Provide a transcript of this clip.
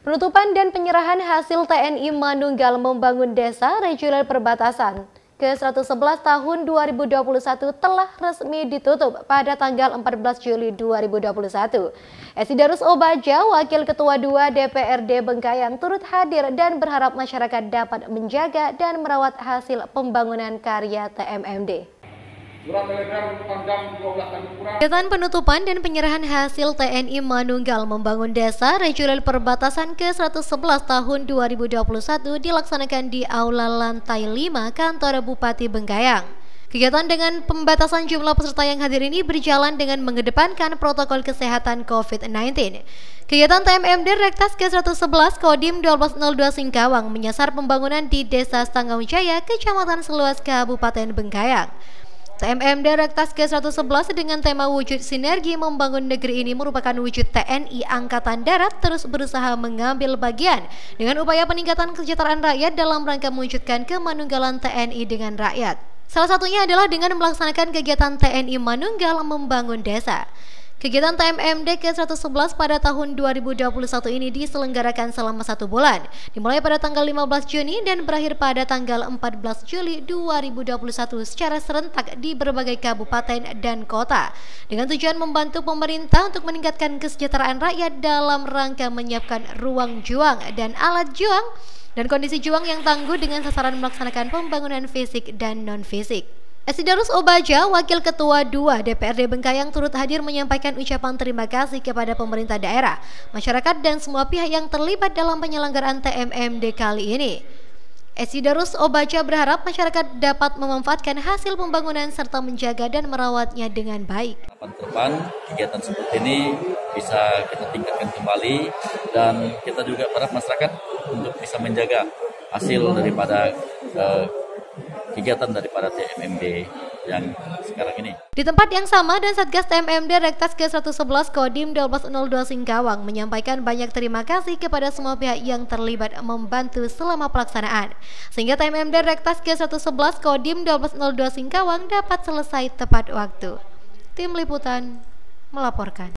Penutupan dan penyerahan hasil TNI Manunggal Membangun Desa Regional Perbatasan ke-111 tahun 2021 telah resmi ditutup pada tanggal 14 Juli 2021. Esidarus Obaja, Wakil Ketua 2 DPRD Bengkayang turut hadir dan berharap masyarakat dapat menjaga dan merawat hasil pembangunan karya TMMD. Kegiatan penutupan dan penyerahan hasil TNI Manunggal membangun desa regional perbatasan ke-111 tahun 2021 dilaksanakan di Aula Lantai 5 Kantor Bupati Bengkayang. Kegiatan dengan pembatasan jumlah peserta yang hadir ini berjalan dengan mengedepankan protokol kesehatan COVID-19. Kegiatan TMMD Rektas ke-111 Kodim 1202 Singkawang menyasar pembangunan di Desa Stanggau Kecamatan Seluas, Kabupaten Bengkayang. TMM Direktas K111 dengan tema wujud sinergi membangun negeri ini merupakan wujud TNI Angkatan Darat terus berusaha mengambil bagian dengan upaya peningkatan kesejahteraan rakyat dalam rangka mewujudkan kemanunggalan TNI dengan rakyat. Salah satunya adalah dengan melaksanakan kegiatan TNI Manunggal membangun desa. Kegiatan TMMD ke-111 pada tahun 2021 ini diselenggarakan selama satu bulan, dimulai pada tanggal 15 Juni dan berakhir pada tanggal 14 Juli 2021 secara serentak di berbagai kabupaten dan kota, dengan tujuan membantu pemerintah untuk meningkatkan kesejahteraan rakyat dalam rangka menyiapkan ruang juang dan alat juang dan kondisi juang yang tangguh dengan sasaran melaksanakan pembangunan fisik dan non-fisik. Esidarus Obaja, Wakil Ketua 2 DPRD Bengkayang turut hadir menyampaikan ucapan terima kasih kepada pemerintah daerah, masyarakat dan semua pihak yang terlibat dalam penyelenggaraan TMMD kali ini. Esidarus Obaja berharap masyarakat dapat memanfaatkan hasil pembangunan serta menjaga dan merawatnya dengan baik. Kapan terbang, kegiatan seperti ini bisa kita tingkatkan kembali dan kita juga berharap masyarakat untuk bisa menjaga hasil daripada uh, kegiatan daripada TMMD yang sekarang ini. Di tempat yang sama dan Satgas TMMD Rektas ke-111 Kodim 1202 Singkawang menyampaikan banyak terima kasih kepada semua pihak yang terlibat membantu selama pelaksanaan. Sehingga TMMD Rektas ke-111 Kodim 1202 Singkawang dapat selesai tepat waktu. Tim Liputan melaporkan.